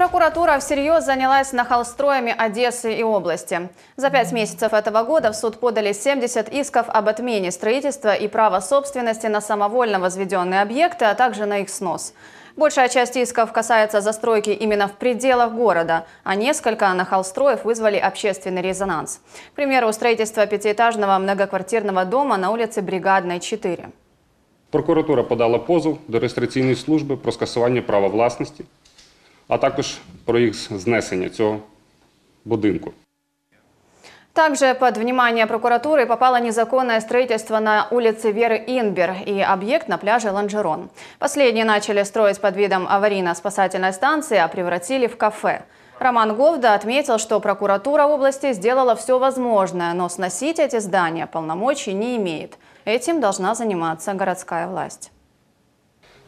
Прокуратура всерьез занялась нахалстроями Одессы и области. За пять месяцев этого года в суд подали 70 исков об отмене строительства и права собственности на самовольно возведенные объекты, а также на их снос. Большая часть исков касается застройки именно в пределах города, а несколько нахалстроев вызвали общественный резонанс. К примеру, строительство пятиэтажного многоквартирного дома на улице Бригадной, 4. Прокуратура подала позов до реєстраційної служби про скасування права власності а також про їх знесення цього будинку. Также под внимание прокуратуры попало незаконное строительство на улице Веры Инбер и объект на пляже Ланжерон. Последние начали строить под видом аварийно-спасательной станции, а превратили в кафе. Роман Говда отметил, что прокуратура области сделала все возможное, но сносить эти здания полномочий не имеет. Этим должна заниматься городская власть.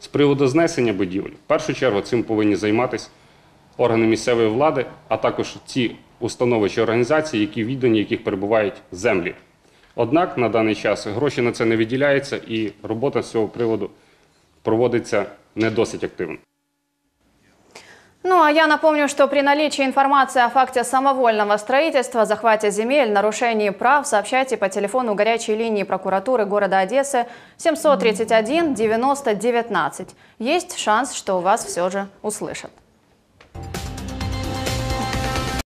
З приводу знесення будівель, в першу чергу этим повинні заниматься органи місцевої влади, а також ті установи чи організації, які віддані, яких перебувають землі. Однак на даний час гроші на це не виділяються, і робота з цього приводу проводиться не досить активно. Ну а я напомню, что при наличии информации о факте самовольного строительства, захвате земель, нарушении прав, сообщайте по телефону горячей линии прокуратуры города Одессы 731 90 19. Есть шанс, что вас все же услышат.